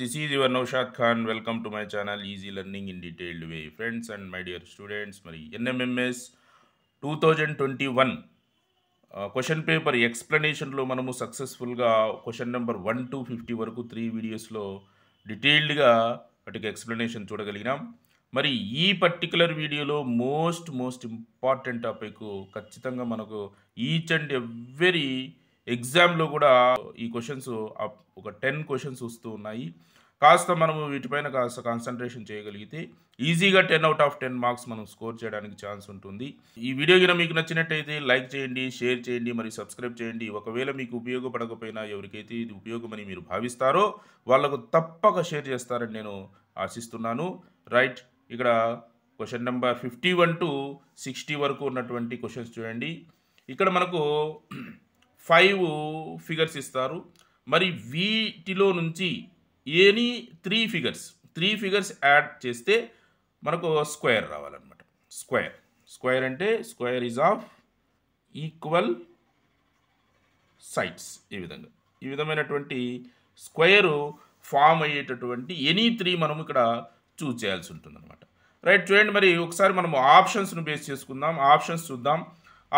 This is your Naushad Khan welcome to my channel easy learning in detailed way friends and my dear students మరి NMMS two thousand twenty one question paper ఎక్స్ప్లెనేషన్లో మనము సక్సెస్ఫుల్గా question number one to fifty వరకు three వీడియోస్లో డీటెయిల్డ్గా వాటికి explanation చూడగలిగినాం మరి ఈ పర్టికులర్ వీడియోలో మోస్ట్ మోస్ట్ ఇంపార్టెంట్ టాపిక్ ఖచ్చితంగా మనకు ఈచ్ అండ్ ఎవ్రీ ఎగ్జామ్లో కూడా ఈ క్వశ్చన్స్ ఒక టెన్ క్వశ్చన్స్ వస్తూ ఉన్నాయి కాస్త మనము వీటిపైన కాస్త కాన్సన్ట్రేషన్ చేయగలిగితే ఈజీగా ten out of ten marks మనం స్కోర్ చేయడానికి ఛాన్స్ ఉంటుంది ఈ వీడియో కింద మీకు నచ్చినట్టయితే లైక్ చేయండి షేర్ చేయండి మరి సబ్స్క్రైబ్ చేయండి ఒకవేళ మీకు ఉపయోగపడకపోయినా ఎవరికైతే ఇది ఉపయోగమని మీరు భావిస్తారో వాళ్ళకు తప్పక షేర్ చేస్తారని నేను ఆశిస్తున్నాను రైట్ ఇక్కడ question number fifty one to sixty వరకు ఉన్నటువంటి క్వశ్చన్స్ చూడండి ఇక్కడ మనకు ఫైవ్ ఫిగర్స్ ఇస్తారు మరి వీటిలో నుంచి any three figures three figures add చేస్తే మనకు స్క్వేర్ రావాలన్నమాట స్క్వేర్ స్క్వేర్ అంటే square is of equal sides ఈ విధంగా ఈ విధమైనటువంటి స్క్వేరు ఫామ్ అయ్యేటటువంటి ఎనీ త్రీ మనం ఇక్కడ చూజ్ చేయాల్సి అనమాట రైట్ చూడండి మరి ఒకసారి మనం ఆప్షన్స్ను బేస్ చేసుకుందాం ఆప్షన్స్ చూద్దాం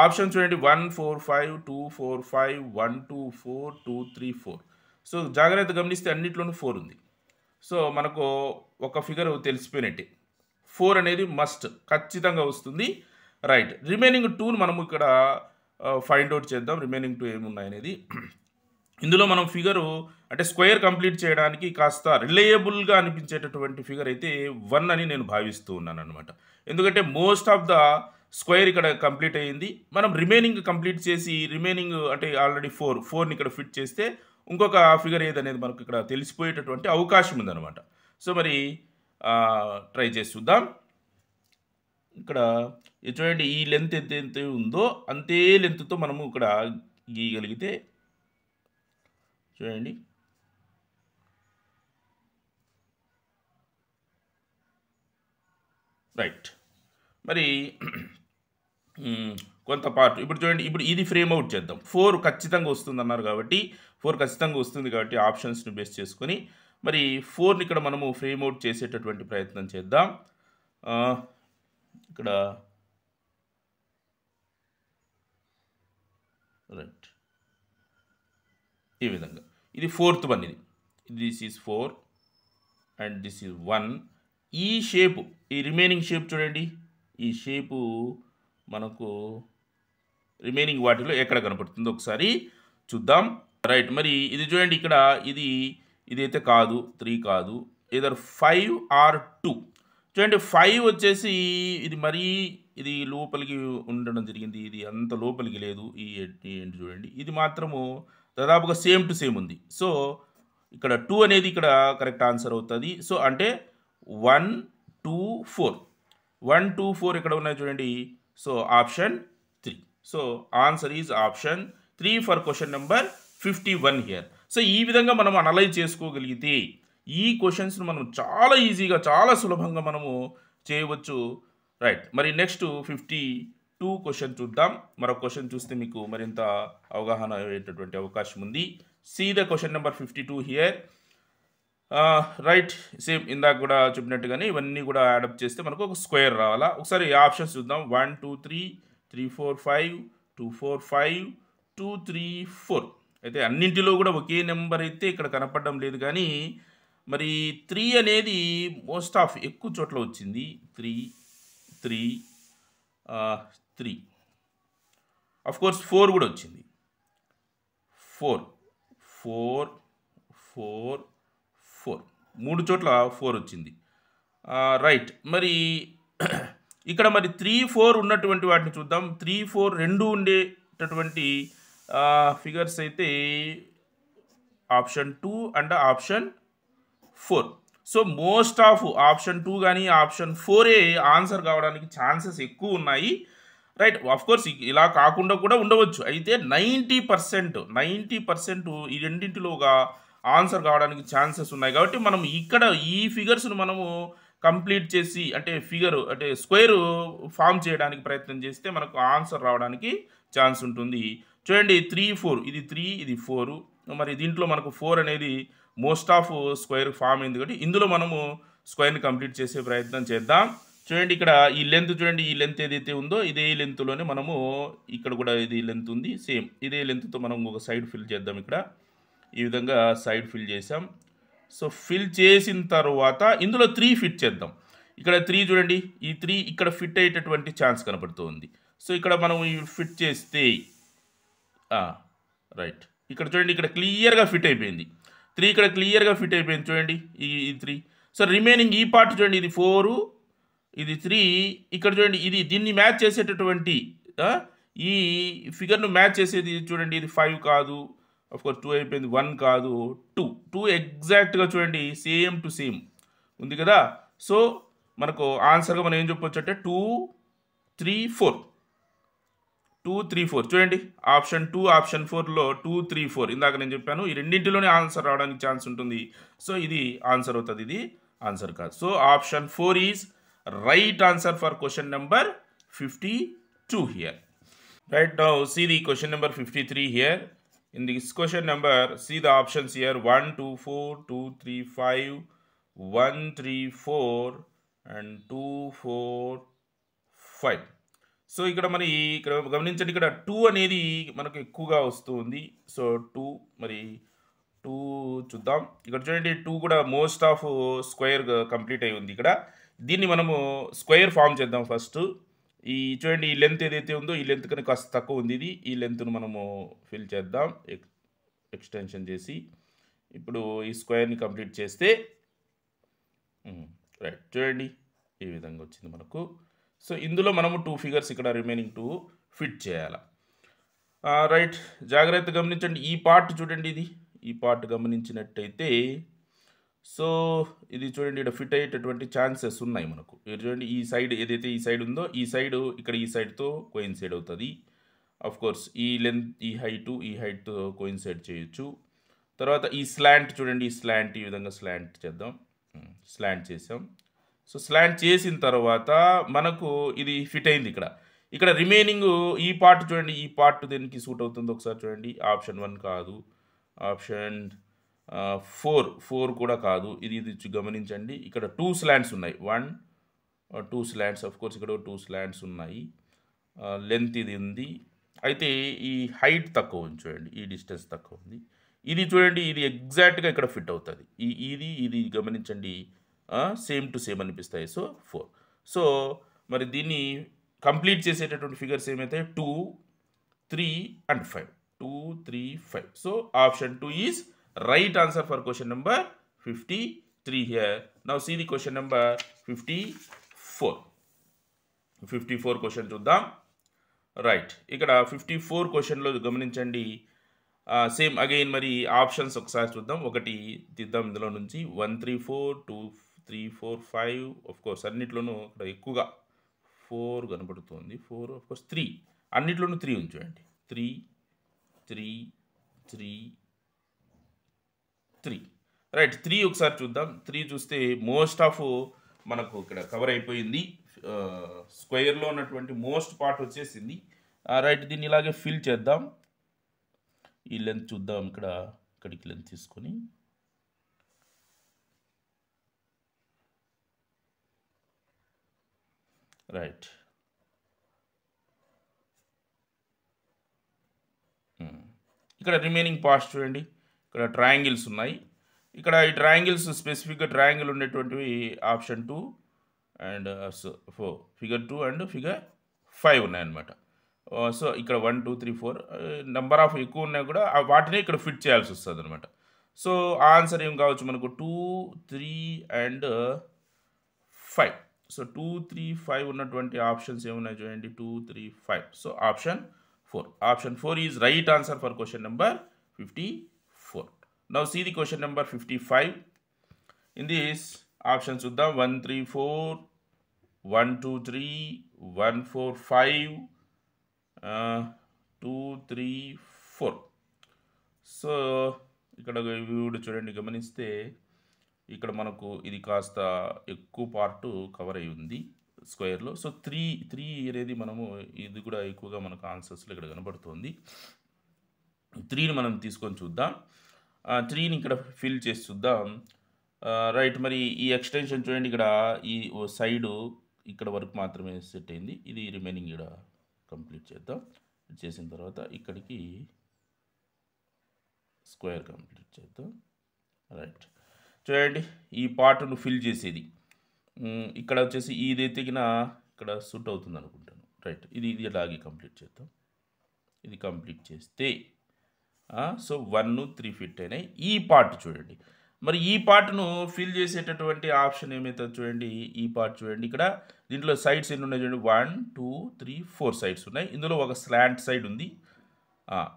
ఆప్షన్ చూడండి one four five two four five one two four two three four so జాగ్రత్త గమనిస్తే అన్నింటిలోనూ ఫోర్ ఉంది సో మనకు ఒక ఫిగర్ తెలిసిపోయినట్టే ఫోర్ అనేది మస్ట్ ఖచ్చితంగా వస్తుంది రైట్ రిమైనింగ్ టూను మనం ఇక్కడ ఫైండ్ అవుట్ చేద్దాం రిమైనింగ్ టూ ఏమున్నాయనేది ఇందులో మనం ఫిగరు అంటే స్క్వేర్ కంప్లీట్ చేయడానికి కాస్త రిలయబుల్గా అనిపించేటటువంటి ఫిగర్ అయితే వన్ అని నేను భావిస్తూ ఉన్నాను అనమాట ఎందుకంటే మోస్ట్ ఆఫ్ ద స్క్వేర్ ఇక్కడ కంప్లీట్ అయ్యింది మనం రిమైనింగ్ కంప్లీట్ చేసి రిమైనింగ్ అంటే ఆల్రెడీ ఫోర్ ఫోర్ని ఇక్కడ ఫిట్ చేస్తే ఇంకొక ఫిగర్ ఏదనేది మనకు ఇక్కడ తెలిసిపోయేటటువంటి అవకాశం ఉందన్నమాట సో మరి ట్రై చేసి చూద్దాం ఇక్కడ చూడండి ఈ లెంత్ ఎంత ఎంత ఉందో అంతే లెంత్తో మనము ఇక్కడ గీయగలిగితే చూడండి రైట్ మరి కొంత పార్ట్ ఇప్పుడు చూడండి ఇప్పుడు ఇది ఫ్రేమ్ అవుట్ చేద్దాం ఫోర్ ఖచ్చితంగా వస్తుంది అన్నారు కాబట్టి ఫోర్ ఖచ్చితంగా వస్తుంది కాబట్టి ఆప్షన్స్ని బేస్ చేసుకొని మరి ఫోర్ని ఇక్కడ మనము ఫ్రేమ్ అవుట్ చేసేటటువంటి ప్రయత్నం చేద్దాం ఇక్కడ రైట్ ఈ విధంగా ఇది ఫోర్త్ వన్ ఇది this is four and this is one ఈ షేపు ఈ రిమైనింగ్ షేప్ చూడండి ఈ షేపు మనకు రిమైనింగ్ వాటిలో ఎక్కడ కనపడుతుందో ఒకసారి చూద్దాం రైట్ మరి ఇది చూడండి ఇక్కడ ఇది ఇదైతే కాదు త్రీ కాదు ఇదర్ ఫైవ్ ఆర్ టూ చూడండి ఫైవ్ వచ్చేసి ఇది మరీ ఇది లోపలికి ఉండడం జరిగింది ఇది అంత లోపలికి లేదు ఈ ఏంటి చూడండి ఇది మాత్రము దాదాపుగా సేమ్ టు సేమ్ ఉంది సో ఇక్కడ టూ అనేది ఇక్కడ కరెక్ట్ ఆన్సర్ అవుతుంది సో అంటే one two four one two four ఇక్కడ ఉన్నాయి చూడండి So option 3. So answer is option 3 for question number 51 here. So ఈ విధంగా మనం అనలైజ్ చేసుకోగలిగితే ఈ క్వశ్చన్స్ను మనం చాలా ఈజీగా చాలా సులభంగా మనము చేయవచ్చు రైట్ మరి నెక్స్ట్ ఫిఫ్టీ టూ క్వశ్చన్ చూద్దాం మరొక క్వశ్చన్ చూస్తే మీకు మరింత అవగాహన అయ్యేటటువంటి అవకాశం ఉంది see the question number fifty two here right same ఇందాక కూడా చెప్పినట్టుగానే ఇవన్నీ కూడా యాడప్ చేస్తే మనకు ఒక స్క్వేర్ రావాలా ఒకసారి ఆప్షన్స్ చూద్దాం one two three three four five two four five two three four అయితే అన్నింటిలో కూడా ఒకే నెంబర్ అయితే ఇక్కడ కనపడడం లేదు కానీ మరి త్రీ అనేది మోస్ట్ ఆఫ్ ఎక్కువ చోట్ల వచ్చింది three three three course four కూడా వచ్చింది ఫోర్ ఫోర్ ఫోర్ ఫోర్ మూడు చోట్ల ఫోర్ వచ్చింది రైట్ మరి ఇక్కడ మరి త్రీ ఫోర్ ఉన్నటువంటి వాటిని చూద్దాం త్రీ ఫోర్ రెండు ఉండేటటువంటి ఫిగర్స్ అయితే option two and option four so most of option two కానీ ఆప్షన్ ఫోరే ఆన్సర్ కావడానికి ఛాన్సెస్ ఎక్కువ ఉన్నాయి రైట్ కోర్స్ ఇలా కాకుండా కూడా ఉండవచ్చు అయితే నైంటీ పర్సెంట్ నైంటీ పర్సెంట్ ఈ రెండింటిలోగా ఆన్సర్ కావడానికి ఛాన్సెస్ ఉన్నాయి కాబట్టి మనం ఇక్కడ ఈ ఫిగర్స్ను మనము కంప్లీట్ చేసి అంటే ఫిగర్ అంటే స్క్వేర్ ఫామ్ చేయడానికి ప్రయత్నం చేస్తే మనకు ఆన్సర్ రావడానికి ఛాన్స్ ఉంటుంది చూడండి త్రీ ఫోర్ ఇది త్రీ ఇది ఫోర్ మరి దీంట్లో మనకు ఫోర్ అనేది మోస్ట్ ఆఫ్ స్క్వేర్ ఫామ్ అయింది కాబట్టి ఇందులో మనము స్క్వేర్ని కంప్లీట్ చేసే ప్రయత్నం చేద్దాం చూడండి ఇక్కడ ఈ లెంత్ చూడండి ఈ లెంత్ ఏదైతే ఉందో ఇదే లెంత్లోనే మనము ఇక్కడ కూడా ఇది లెంత్ ఉంది సేమ్ ఇదే లెంత్తో మనం ఒక సైడ్ ఫిల్ చేద్దాం ఇక్కడ ఈ విధంగా సైడ్ ఫిల్ చేసాం సో ఫిల్ చేసిన తర్వాత ఇందులో త్రీ ఫిట్ చేద్దాం ఇక్కడ త్రీ చూడండి ఈ త్రీ ఇక్కడ ఫిట్ అయ్యేటటువంటి ఛాన్స్ కనపడుతుంది సో ఇక్కడ మనం ఫిట్ చేస్తే రైట్ ఇక్కడ చూడండి ఇక్కడ క్లియర్గా ఫిట్ అయిపోయింది త్రీ ఇక్కడ క్లియర్గా ఫిట్ అయిపోయింది చూడండి ఈ త్రీ సో రిమైనింగ్ ఈ పార్ట్ చూడండి ఇది ఫోరు ఇది త్రీ ఇక్కడ చూడండి ఇది దీన్ని మ్యాచ్ చేసేటటువంటి ఈ ఫిగర్ను మ్యాచ్ చేసేది చూడండి ఇది ఫైవ్ కాదు కోర్స్ టూ అయిపోయింది వన్ కాదు టూ టూ ఎగ్జాక్ట్గా చూడండి సేమ్ టు సేమ్ ఉంది కదా సో మనకు ఆన్సర్గా మనం ఏం చెప్పొచ్చు అంటే two three four two three four చూడండి ఆప్షన్ టూ ఆప్షన్ ఫోర్లో టూ త్రీ ఫోర్ ఇందాక నేను చెప్పాను ఈ రెండింటిలోనే ఆన్సర్ రావడానికి ఛాన్స్ ఉంటుంది సో ఇది ఆన్సర్ అవుతుంది ఇది ఆన్సర్ కాదు so option four is right answer for question number fifty two here right now see the question number fifty three here In this question number, see the options here 1, 2, 4, 2, 3, 5, 1, 3, 4 and 2, 4, 5. So ఇక్కడ మరి ఇక్కడ గమనించండి ఇక్కడ two అనేది మనకు ఎక్కువగా వస్తుంది so two మరి టూ చూద్దాం ఇక్కడ చూడండి టూ కూడా మోస్ట్ ఆఫ్ స్క్వేర్ కంప్లీట్ అయి ఉంది ఇక్కడ దీన్ని మనము స్క్వేర్ ఫామ్ చేద్దాం ఫస్ట్ ఈ చూడండి ఈ లెంత్ ఏదైతే ఉందో ఈ లెంత్ కనుక కాస్త తక్కువ ఉంది ఇది ఈ లెంత్ను మనము ఫిల్ చేద్దాం ఎక్స్టెన్షన్ చేసి ఇప్పుడు ఈ స్క్వేర్ని కంప్లీట్ చేస్తే రైట్ చూడండి ఈ విధంగా వచ్చింది మనకు సో ఇందులో మనము టూ ఫిగర్స్ ఇక్కడ రిమైనింగ్ టూ ఫిట్ చేయాలి రైట్ జాగ్రత్త గమనించండి ఈ పార్ట్ చూడండి ఇది ఈ పార్ట్ గమనించినట్టయితే సో ఇది చూడండి ఇక్కడ ఫిట్ అయ్యేటటువంటి ఛాన్సెస్ ఉన్నాయి మనకు చూడండి ఈ సైడ్ ఏదైతే ఈ సైడ్ ఉందో ఈ సైడ్ ఇక్కడ ఈ సైడ్తో కోయిన్సైడ్ అవుతుంది కోర్స్ ఈ లెంత్ ఈ హైట్ ఈ హైట్తో కోయిన్సైడ్ చేయొచ్చు తర్వాత ఈ స్లాంట్ చూడండి ఈ స్లాంట్ ఈ విధంగా స్లాంట్ చేద్దాం స్లాంట్ చేసాం సో స్లాంట్ చేసిన తర్వాత మనకు ఇది ఫిట్ అయింది ఇక్కడ ఇక్కడ రిమైనింగ్ ఈ పార్ట్ చూడండి ఈ పార్ట్ దేనికి సూట్ అవుతుంది ఒకసారి చూడండి ఆప్షన్ వన్ కాదు ఆప్షన్ ఫోర్ ఫోర్ కూడా కాదు ఇది ఇది గమనించండి ఇక్కడ టూ స్లాండ్స్ ఉన్నాయి one two slants of course ఇక్కడ టూ స్లాండ్స్ ఉన్నాయి లెంత్ ఇది ఉంది అయితే ఈ హైట్ తక్కువ ఉంది చూడండి ఈ డిస్టెన్స్ తక్కువ ఉంది ఇది చూడండి ఇది ఎగ్జాక్ట్గా ఇక్కడ ఫిట్ అవుతుంది ఈ ఇది ఇది గమనించండి సేమ్ టు సేమ్ అనిపిస్తాయి సో ఫోర్ సో మరి దీన్ని కంప్లీట్ చేసేటటువంటి ఫిగర్స్ ఏమైతే two three and five two three five so option two is Right answer for question number 53 here. Now see the question number 54. 54 question చూద్దాం right ఇక్కడ fifty four క్వశ్చన్లో గమనించండి same again మరి options ఒకసారి చూద్దాం ఒకటి తీద్దాం ఇందులో నుంచి one three four two three four five course అన్నిట్లోనూ ఇక్కడ ఎక్కువగా ఫోర్ కనబడుతుంది ఫోర్ కోర్స్ త్రీ అన్నిట్లోనూ త్రీ ఉంచండి three three three three right three ఒకసారి చూద్దాం త్రీ చూస్తే మోస్ట్ ఆఫ్ మనకు ఇక్కడ కవర్ అయిపోయింది స్క్వేర్లో ఉన్నటువంటి మోస్ట్ పార్ట్ వచ్చేసింది రైట్ దీన్ని ఇలాగే ఫిల్ చేద్దాం ఈ లెంత్ చూద్దాం ఇక్కడ ఇక్కడికి లెంత్ తీసుకొని రైట్ hmm. ఇక్కడ రిమైనింగ్ పార్ట్స్ చూడండి ఇక్కడ ట్రయాంగిల్స్ ఉన్నాయి ఇక్కడ ఈ ట్రయాంగిల్స్ స్పెసిఫిక్గా ట్రయాంగిల్ ఉండేటువంటివి option two and four figure two and figure five ఉన్నాయన్నమాట సో uh, ఇక్కడ one two three four number of ఎక్కువ ఉన్నాయి కూడా వాటిని ఇక్కడ ఫిట్ చేయాల్సి వస్తుంది అనమాట సో ఆన్సర్ ఏం కావచ్చు మనకు two three and five so two three five ఉన్నటువంటి ఆప్షన్స్ ఏమున్నాయి చూడండి two three five so option four option four is right answer for question number fifty 4. Now see the question number 55. In this options option 1, 3, 4, 1, 2, 3, 1, 4, 5, uh, 2, 3, 4. So ఇక్కడ వీడు చూడండి గమనిస్తే ఇక్కడ మనకు ఇది కాస్త ఎక్కువ పార్ట్ కవర్ అయి ఉంది స్క్వేర్లో సో త్రీ త్రీ అనేది మనము ఇది కూడా ఎక్కువగా మనకు ఆన్సర్స్లో ఇక్కడ కనబడుతుంది త్రీని మనం తీసుకొని చూద్దాం త్రీని ఇక్కడ ఫిల్ చేసి చూద్దాం రైట్ మరి ఈ ఎక్స్టెన్షన్ చూడండి ఇక్కడ ఈ సైడు ఇక్కడ వరకు మాత్రమే సెట్ అయింది ఇది రిమైనింగ్ ఇక్కడ కంప్లీట్ చేద్దాం చేసిన తర్వాత ఇక్కడికి స్క్వేర్ కంప్లీట్ చేద్దాం రైట్ చూడండి ఈ పార్ట్ను ఫిల్ చేసేది ఇక్కడ వచ్చేసి ఇది ఎత్తికిన ఇక్కడ సూట్ అవుతుంది అనుకుంటాను రైట్ ఇది ఇది అలాగే కంప్లీట్ చేద్దాం ఇది కంప్లీట్ చేస్తే సో వన్ త్రీ ఫిట్ అయినాయి ఈ పార్ట్ చూడండి మరి ఈ పార్ట్ను ఫిల్ చేసేటటువంటి ఆప్షన్ ఏమైతే చూడండి ఈ పార్ట్ చూడండి ఇక్కడ దీంట్లో సైడ్స్ ఎన్ని ఉన్నాయి చూడండి one two three four sides ఉన్నాయి ఇందులో ఒక స్లాంట్ సైడ్ ఉంది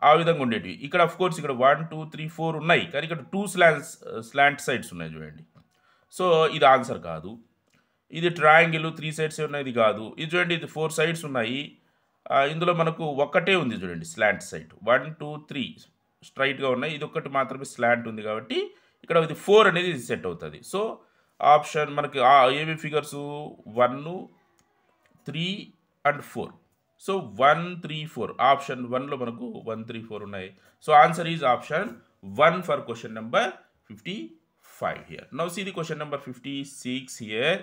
ఆ విధంగా ఉండేటివి ఇక్కడ అఫ్ కోర్స్ ఇక్కడ వన్ టూ త్రీ ఫోర్ ఉన్నాయి కానీ ఇక్కడ టూ స్లాంట్స్ స్లాంట్ సైడ్స్ ఉన్నాయి చూడండి సో ఇది ఆన్సర్ కాదు ఇది ట్రయాంగిల్ త్రీ సైడ్స్ ఉన్నాయి ఇది కాదు ఇది చూడండి ఇది ఫోర్ సైడ్స్ ఉన్నాయి ఇందులో మనకు ఒక్కటే ఉంది చూడండి slant side one two three స్ట్రైట్గా ఉన్నాయి ఇది ఒక్కటి మాత్రమే స్లాంట్ ఉంది కాబట్టి ఇక్కడ ఇది ఫోర్ అనేది సెట్ అవుతుంది సో ఆప్షన్ మనకి ఏవి figures one three and four so one three four option వన్లో మనకు వన్ త్రీ ఫోర్ ఉన్నాయి so answer is option one for question number fifty five here now see the question number fifty six here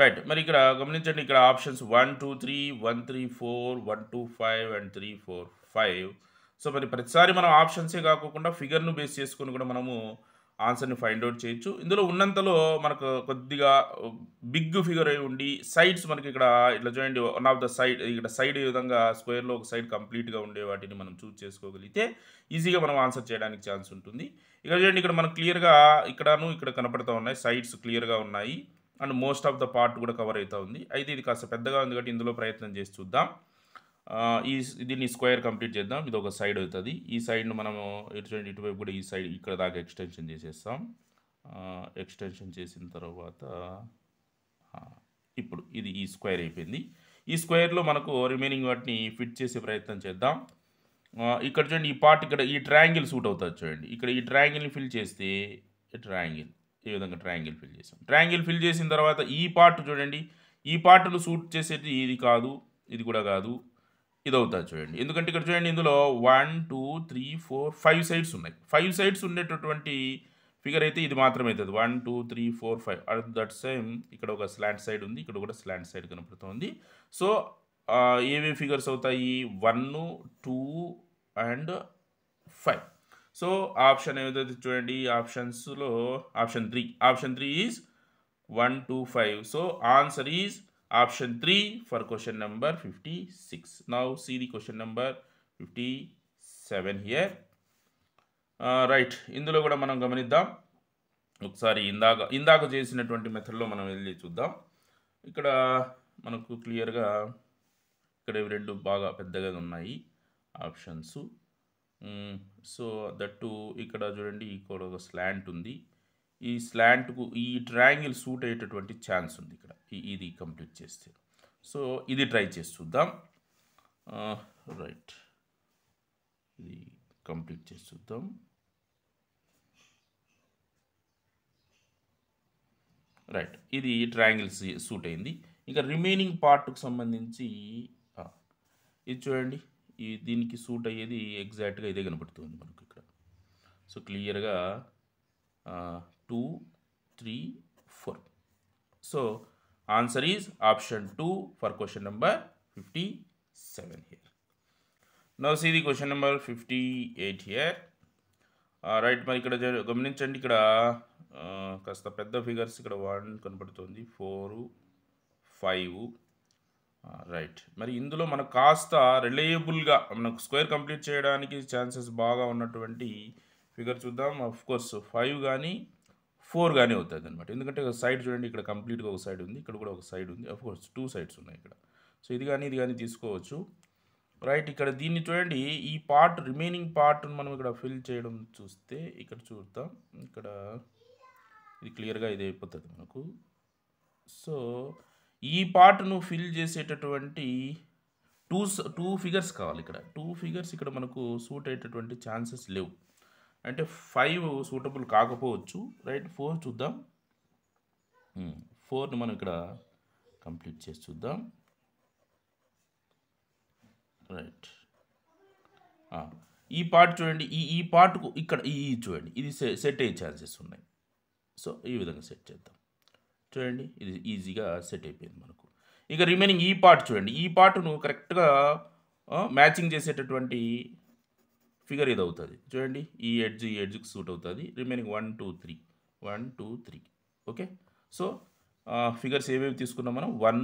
right మరి ఇక్కడ గమనించండి ఇక్కడ options one two three one three four one two five and three four five so మరి ప్రతిసారి మనం ఆప్షన్సే కాకుండా ఫిగర్ను base చేసుకుని కూడా మనము ఆన్సర్ని ఫైండ్ అవుట్ చేయొచ్చు ఇందులో ఉన్నంతలో మనకు కొద్దిగా బిగ్ ఫిగర్ అయి ఉండి సైడ్స్ మనకి ఇక్కడ ఇట్లా చూడండి వన్ ఆఫ్ ద సైడ్ ఇక్కడ సైడ్ ఈ విధంగా స్క్వేర్లో ఒక సైడ్ కంప్లీట్గా ఉండే వాటిని మనం చూస్ చేసుకోగలిగితే ఈజీగా మనం ఆన్సర్ చేయడానికి ఛాన్స్ ఉంటుంది ఇక్కడ చూడండి ఇక్కడ మనకు క్లియర్గా ఇక్కడను ఇక్కడ కనపడుతూ ఉన్నాయి సైడ్స్ క్లియర్గా ఉన్నాయి and most of the part కూడా కవర్ అవుతూ ఉంది అయితే ఇది కాస్త పెద్దగా ఉంది కాబట్టి ఇందులో ప్రయత్నం చేసి చూద్దాం ఈ దీన్ని స్క్వేర్ కంప్లీట్ చేద్దాం ఇది ఒక సైడ్ అవుతుంది ఈ సైడ్ను మనము ఇటు ఇటువైపు కూడా ఈ సైడ్ ఇక్కడ దాకా ఎక్స్టెన్షన్ చేసేస్తాం ఎక్స్టెన్షన్ చేసిన తర్వాత ఇప్పుడు ఇది ఈ స్క్వేర్ అయిపోయింది ఈ స్క్వేర్లో మనకు రిమైనింగ్ వాటిని ఫిట్ చేసే ప్రయత్నం చేద్దాం ఇక్కడ చూడండి ఈ పార్ట్ ఇక్కడ ఈ ట్రయాంగిల్ సూట్ అవుతుంది చూడండి ఇక్కడ ఈ ట్రయాంగిల్ని ఫిల్ చేస్తే ట్రయాంగిల్ ఈ విధంగా ట్రయాంగిల్ ఫిల్ చేసాం ట్రయాంగిల్ ఫిల్ చేసిన తర్వాత ఈ పార్ట్ చూడండి ఈ పార్ట్ను సూట్ చేసేది ఇది కాదు ఇది కూడా కాదు ఇది అవుతుంది చూడండి ఎందుకంటే ఇక్కడ చూడండి ఇందులో one two three four five sides ఉన్నాయి ఫైవ్ సైడ్స్ ఉండేటటువంటి ఫిగర్ అయితే ఇది మాత్రం అవుతుంది one two three four five at that same ఇక్కడ ఒక స్లాండ్ సైడ్ ఉంది ఇక్కడ కూడా స్లాండ్ సైడ్ కనపడుతుంది సో ఏవే ఫిగర్స్ అవుతాయి one two and five so option ఏమైతే చూడండి ఆప్షన్స్లో option three option three is one two five so answer is option 3 for question number 56 now see the question number 57 here right uh, ఇందులో కూడా మనం గమనిద్దాం ఒకసారి ఇందాక ఇందాక చేసినటువంటి మెథడ్లో మనం వెళ్ళి చూద్దాం ఇక్కడ మనకు క్లియర్గా ఇక్కడ రెండు బాగా పెద్దగా ఉన్నాయి ఆప్షన్స్ సో దట్టు ఇక్కడ చూడండి ఇక్కడ ఒక స్లాంట్ ఉంది ఈ స్లాంట్కు ఈ ట్రయాంగిల్ సూట్ అయ్యేటటువంటి ఛాన్స్ ఉంది ఇక్కడ ఇది కంప్లీట్ చేస్తే సో ఇది ట్రై చేసి చూద్దాం రైట్ ఇది కంప్లీట్ చేసి చూద్దాం రైట్ ఇది ట్రయాంగిల్స్ సూట్ అయింది ఇంకా రిమైనింగ్ పార్ట్కు సంబంధించి ఇది చూడండి ఈ దీనికి సూట్ అయ్యేది ఎగ్జాక్ట్గా ఇదే కనపడుతుంది మనకు ఇక్కడ సో క్లియర్గా two three four so answer is option two for question number fifty seven here now see the question number fifty eight here right మరి ఇక్కడ గమనించండి ఇక్కడ కాస్త పెద్ద ఫిగర్స్ ఇక్కడ వన్ కనపడుతుంది ఫోరు ఫైవ్ రైట్ మరి ఇందులో మనకు కాస్త రిలయబుల్గా మనకు స్క్వేర్ కంప్లీట్ చేయడానికి ఛాన్సెస్ బాగా ఉన్నటువంటి ఫిగర్ చూద్దాం అఫ్ కోర్స్ ఫైవ్ కానీ ఫోర్గానే అవుతుంది అనమాట ఎందుకంటే ఒక సైడ్ చూడండి ఇక్కడ కంప్లీట్గా ఒక సైడ్ ఉంది ఇక్కడ కూడా ఒక సైడ్ ఉంది కోర్స్ టూ సైడ్స్ ఉన్నాయి ఇక్కడ సో ఇది కానీ ఇది కానీ తీసుకోవచ్చు రైట్ ఇక్కడ దీన్ని చూడండి ఈ పార్ట్ రిమైనింగ్ పార్ట్ను మనం ఇక్కడ ఫిల్ చేయడం చూస్తే ఇక్కడ చూద్దాం ఇక్కడ ఇది క్లియర్గా ఇది అయిపోతుంది మనకు సో ఈ పార్ట్ను ఫిల్ చేసేటటువంటి టూ టూ ఫిగర్స్ కావాలి ఇక్కడ టూ ఫిగర్స్ ఇక్కడ మనకు సూట్ అయ్యేటటువంటి ఛాన్సెస్ లేవు అంటే ఫైవ్ సూటబుల్ కాకపోవచ్చు రైట్ ఫోర్ చూద్దాం ఫోర్ని hmm. మనం ఇక్కడ కంప్లీట్ చేసి చూద్దాం రైట్ ఈ పార్ట్ చూడండి ఈ ఈ పార్ట్కు ఇక్కడ ఈ చూడండి ఇది సెట్ అయ్యే ఛాన్సెస్ ఉన్నాయి సో ఈ విధంగా సెట్ చేద్దాం చూడండి ఇది ఈజీగా సెట్ అయిపోయింది మనకు ఇక రిమైనింగ్ ఈ పార్ట్ చూడండి ఈ పార్ట్ను కరెక్ట్గా మ్యాచింగ్ చేసేటటువంటి ఫిగర్ ఇది అవుతుంది చూడండి ఈ ఎడ్జ్ ఈ ఎడ్జ్కి సూట్ అవుతుంది remaining one two three one two three okay so figures ఏవేవి తీసుకున్నాం మనం one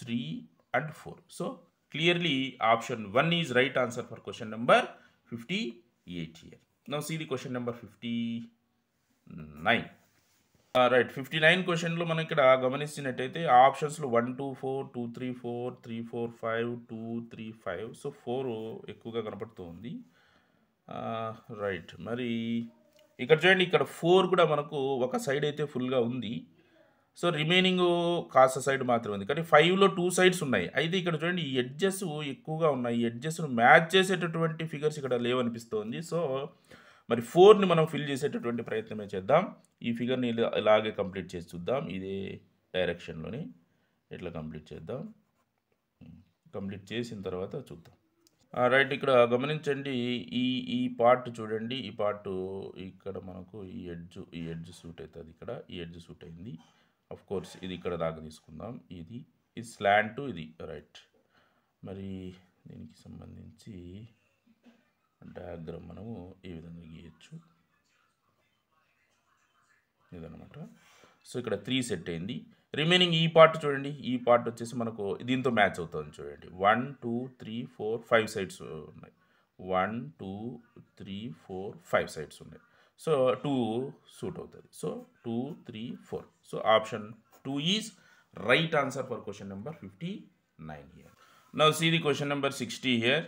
three and four so clearly option one is right answer for question number fifty eight here now see question number fifty nine right fifty nine క్వశ్చన్లు మనం ఇక్కడ గమనించినట్టయితే ఆప్షన్స్లో one two four two three four three four five two three five so four ఎక్కువగా కనపడుతుంది ఉంది right మరి ఇక్కడ చూడండి ఇక్కడ ఫోర్ కూడా మనకు ఒక సైడ్ అయితే ఫుల్గా ఉంది సో రిమైనింగ్ కాస్త సైడ్ మాత్రమే ఉంది కానీ ఫైవ్లో టూ సైడ్స్ ఉన్నాయి అయితే ఇక్కడ చూడండి ఈ ఎడ్జెస్ ఎక్కువగా ఉన్నాయి ఈ ఎడ్జెస్ను మ్యాచ్ చేసేటటువంటి ఫిగర్స్ ఇక్కడ లేవనిపిస్తోంది సో మరి ఫోర్ని మనం ఫిల్ చేసేటటువంటి ప్రయత్నమే చేద్దాం ఈ ఫిగర్ని ఇలాగే కంప్లీట్ చేసి చూద్దాం ఇదే డైరెక్షన్లోని ఇట్లా కంప్లీట్ చేద్దాం కంప్లీట్ hmm. చేసిన తర్వాత చూద్దాం రైట్ ఇక్కడ గమనించండి ఈ ఈ పార్ట్ చూడండి ఈ పార్ట్ ఇక్కడ మనకు ఈ ఎడ్జ్ ఈ ఎడ్జ్ సూట్ అవుతుంది ఇక్కడ ఈ ఎడ్జ్ సూట్ అయింది అఫ్ కోర్స్ ఇది ఇక్కడ దాకా తీసుకుందాం ఇది ఇది టు ఇది రైట్ మరి దీనికి సంబంధించి డయాగ్రామ్ మనము ఈ విధంగా గీయచ్చు ఇదనమాట సో ఇక్కడ త్రీ సెట్ అయింది రిమైనింగ్ ఈ పార్ట్ చూడండి ఈ పార్ట్ వచ్చేసి మనకు దీంతో మ్యాచ్ అవుతుంది చూడండి one two three four five sides ఉన్నాయి one two three four five sides ఉన్నాయి సో టూ సూట్ అవుతుంది so two three four so option two is right answer for question number fifty nine here now see question number sixty here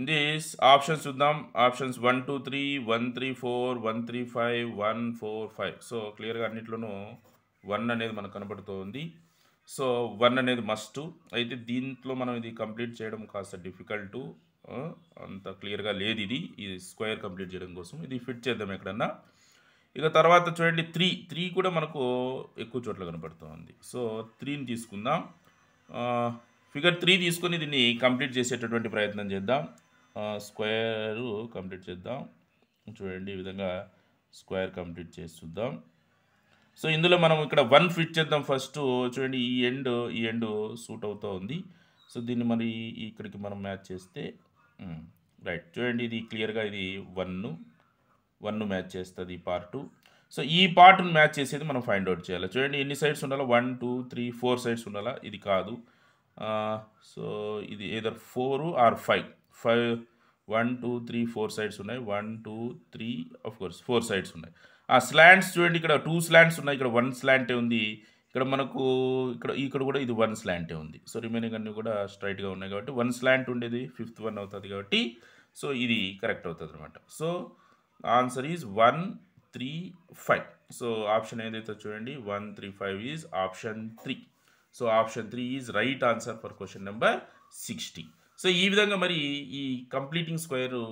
in this options చూద్దాం options one two three one three four one three five one four five so క్లియర్గా అన్నిట్లోనూ one అనేది మనకు కనబడుతోంది so one అనేది must అయితే దీంట్లో మనం ఇది కంప్లీట్ చేయడం కాస్త డిఫికల్ట్ అంత క్లియర్గా లేదు ఇది ఇది స్క్వేర్ కంప్లీట్ చేయడం కోసం ఇది ఫిట్ చేద్దాం ఎక్కడన్నా ఇక తర్వాత చూడండి త్రీ త్రీ కూడా మనకు ఎక్కువ చోట్ల కనపడుతుంది సో త్రీని తీసుకుందాం ఫిగర్ త్రీ తీసుకొని దీన్ని కంప్లీట్ చేసేటటువంటి ప్రయత్నం చేద్దాం స్క్వేరు కంప్లీట్ చేద్దాం చూడండి ఈ విధంగా స్క్వేర్ కంప్లీట్ చేస్తుందాం సో ఇందులో మనం ఇక్కడ వన్ ఫిట్ చేద్దాం ఫస్ట్ చూడండి ఈ ఎండ్ ఈ ఎండ్ సూట్ అవుతూ ఉంది సో దీన్ని మరి ఇక్కడికి మనం మ్యాచ్ చేస్తే రైట్ చూడండి ఇది క్లియర్గా ఇది వన్ను వన్ను మ్యాచ్ చేస్తుంది ఈ పార్ట్ సో ఈ పార్ట్ను మ్యాచ్ చేసేది మనం ఫైండ్ అవుట్ చేయాలి చూడండి ఎన్ని సైడ్స్ ఉండాలి one two three four sides ఉండాలా ఇది కాదు సో ఇది either four or five five one two three four sides ఉన్నాయి one two three of course four sides ఉన్నాయి ఆ స్లాండ్స్ చూడండి ఇక్కడ టూ స్లాండ్స్ ఉన్నాయి ఇక్కడ వన్ స్లాంటే ఉంది ఇక్కడ మనకు ఇక్కడ ఇక్కడ కూడా ఇది వన్ స్లాంటే ఉంది సో రిమైనింగ్ అన్నీ కూడా స్ట్రైట్గా ఉన్నాయి కాబట్టి వన్ స్లాంట్ ఉండేది ఫిఫ్త్ వన్ అవుతుంది కాబట్టి సో ఇది కరెక్ట్ అవుతుంది అనమాట so answer is one three five so option ఏదైతే చూడండి one three five is option three so option three is right answer for question number sixty so ఈ విధంగా మరి ఈ కంప్లీటింగ్ స్క్వేరు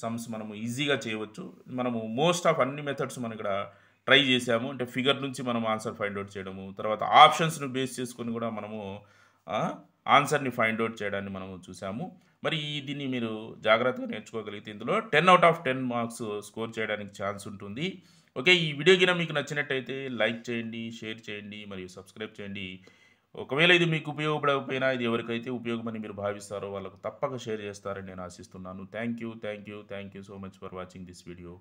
సమ్స్ మనము ఈజీగా చేయవచ్చు మనము మోస్ట్ ఆఫ్ అన్ని మెథడ్స్ మనం ఇక్కడ ట్రై చేసాము అంటే ఫిగర్ నుంచి మనం ఆన్సర్ ఫైండ్ అవుట్ చేయడము తర్వాత ఆప్షన్స్ను బేస్ చేసుకొని కూడా మనము ఆన్సర్ని ఫైండ్ అవుట్ చేయడాన్ని మనము చూసాము మరి దీన్ని మీరు జాగ్రత్తగా నేర్చుకోగలిగితే ఇందులో ten out of ten marks score చేయడానికి ఛాన్స్ ఉంటుంది ఓకే ఈ వీడియో గిన మీకు నచ్చినట్టయితే లైక్ చేయండి షేర్ చేయండి మరియు సబ్స్క్రైబ్ చేయండి ఒకవేళ ఇది మీకు ఉపయోగపడకపోయినా ఇది ఎవరికైతే ఉపయోగమని మీరు భావిస్తారో వాళ్ళకు తప్పక షేర్ చేస్తారని నేను ఆశిస్తున్నాను thank you thank you thank you so much for watching this video